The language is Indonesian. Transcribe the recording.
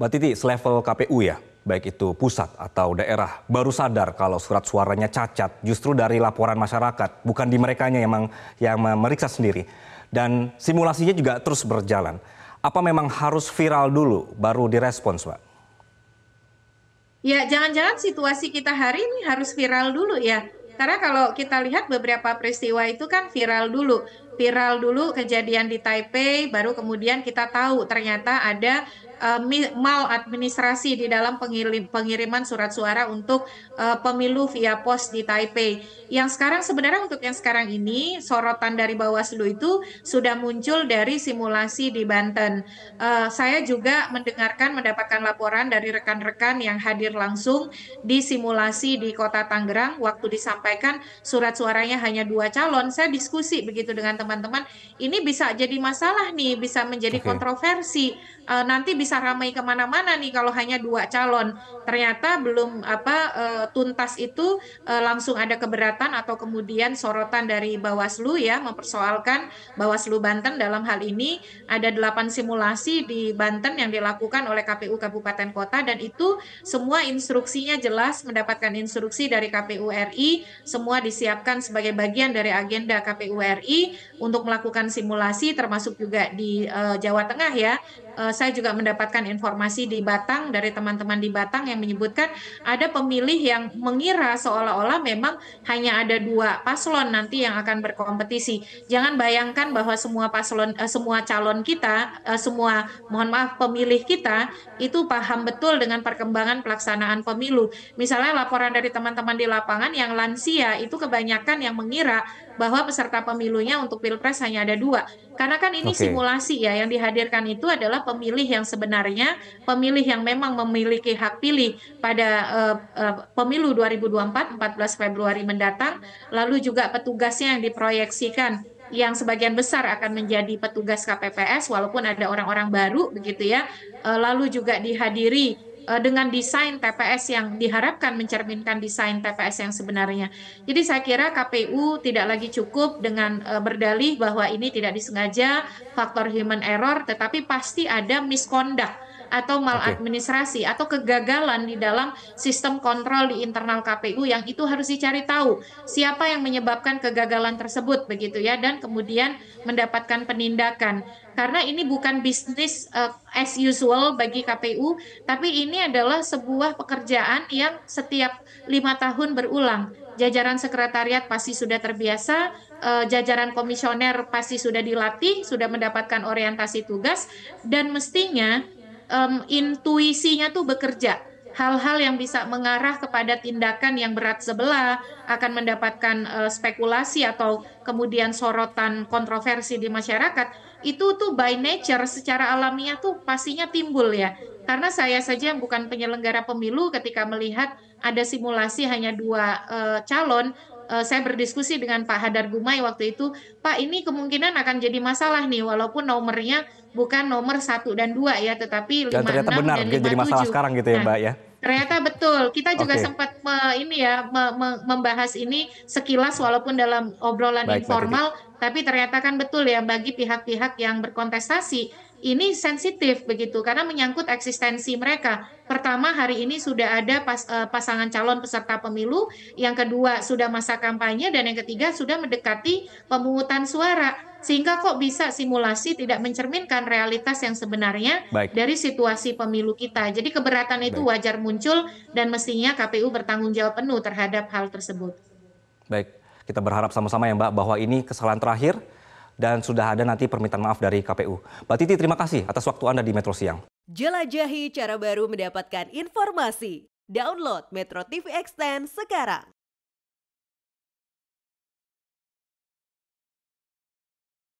Mbak Titi, selevel KPU ya, baik itu pusat atau daerah, baru sadar kalau surat suaranya cacat justru dari laporan masyarakat, bukan di merekanya yang, yang memeriksa sendiri. Dan simulasinya juga terus berjalan. Apa memang harus viral dulu baru direspons, Pak? Ya, jangan-jangan situasi kita hari ini harus viral dulu ya. Karena kalau kita lihat beberapa peristiwa itu kan viral dulu. Viral dulu kejadian di Taipei, baru kemudian kita tahu ternyata ada uh, eh, mal administrasi di dalam pengiriman surat suara untuk eh, pemilu via pos di Taipei. Yang sekarang sebenarnya untuk yang sekarang ini sorotan dari Bawaslu itu sudah muncul dari simulasi di Banten. Eh, saya juga mendengarkan mendapatkan laporan dari rekan-rekan yang hadir langsung di simulasi di Kota Tangerang waktu disampaikan surat suaranya hanya dua calon. Saya diskusi begitu dengan teman-teman, ini bisa jadi masalah nih, bisa menjadi okay. kontroversi. nanti bisa bisa ramai kemana-mana nih kalau hanya dua calon. Ternyata belum apa uh, tuntas itu uh, langsung ada keberatan atau kemudian sorotan dari Bawaslu ya mempersoalkan Bawaslu Banten dalam hal ini ada delapan simulasi di Banten yang dilakukan oleh KPU Kabupaten Kota dan itu semua instruksinya jelas mendapatkan instruksi dari KPU RI semua disiapkan sebagai bagian dari agenda KPU RI untuk melakukan simulasi termasuk juga di uh, Jawa Tengah ya uh, saya juga mendapatkan informasi di Batang dari teman-teman di Batang yang menyebutkan ada pemilih yang mengira seolah-olah memang hanya ada dua paslon nanti yang akan berkompetisi. Jangan bayangkan bahwa semua paslon uh, semua calon kita uh, semua mohon maaf pemilih kita itu paham betul dengan perkembangan pelaksanaan pemilu. Misalnya laporan dari teman-teman di lapangan yang lansia itu kebanyakan yang mengira bahwa peserta pemilunya untuk pilpres hanya ada dua. Karena kan ini okay. simulasi ya, yang dihadirkan itu adalah pemilih yang sebenarnya, pemilih yang memang memiliki hak pilih pada uh, uh, pemilu 2024 14 Februari mendatang, lalu juga petugasnya yang diproyeksikan yang sebagian besar akan menjadi petugas KPPS walaupun ada orang-orang baru begitu ya. Eh, lalu juga dihadiri Eh, dengan desain TPS yang diharapkan mencerminkan desain TPS yang sebenarnya. Jadi saya kira KPU tidak lagi cukup dengan eh, berdalih bahwa ini tidak disengaja faktor human error, tetapi pasti ada misconduct atau maladministrasi okay. atau kegagalan di dalam sistem kontrol di internal KPU yang itu harus dicari tahu siapa yang menyebabkan kegagalan tersebut begitu ya dan kemudian mendapatkan penindakan karena ini bukan bisnis uh, as usual bagi KPU tapi ini adalah sebuah pekerjaan yang setiap lima tahun berulang jajaran sekretariat pasti sudah terbiasa, eh, jajaran komisioner pasti sudah dilatih, sudah mendapatkan orientasi tugas, dan mestinya um, intuisinya tuh bekerja. Hal-hal yang bisa mengarah kepada tindakan yang berat sebelah akan mendapatkan uh, spekulasi atau kemudian sorotan kontroversi di masyarakat itu tuh by nature secara alamiah tuh pastinya timbul ya. Karena saya saja yang bukan penyelenggara pemilu ketika melihat ada simulasi hanya dua uh, calon uh, saya berdiskusi dengan Pak Hadar Gumai waktu itu, Pak ini kemungkinan akan jadi masalah nih walaupun nomornya bukan nomor satu dan dua ya, tetapi dan 56 ternyata benar, dan 57. jadi masalah sekarang gitu ya, nah, Mbak ya. Ternyata betul. Kita juga okay. sempat me, ini ya me, me, membahas ini sekilas walaupun dalam obrolan baik, informal, tapi ternyata kan betul ya bagi pihak-pihak yang berkontestasi ini sensitif begitu karena menyangkut eksistensi mereka. Pertama hari ini sudah ada pas, eh, pasangan calon peserta pemilu, yang kedua sudah masa kampanye dan yang ketiga sudah mendekati pemungutan suara. Sehingga kok bisa simulasi tidak mencerminkan realitas yang sebenarnya Baik. dari situasi pemilu kita. Jadi keberatan itu Baik. wajar muncul dan mestinya KPU bertanggung jawab penuh terhadap hal tersebut. Baik, kita berharap sama-sama ya Mbak bahwa ini kesalahan terakhir dan sudah ada nanti permintaan maaf dari KPU. Mbak Titi, terima kasih atas waktu Anda di Metro Siang. Jelajahi cara baru mendapatkan informasi. Download Metro TV Extend sekarang.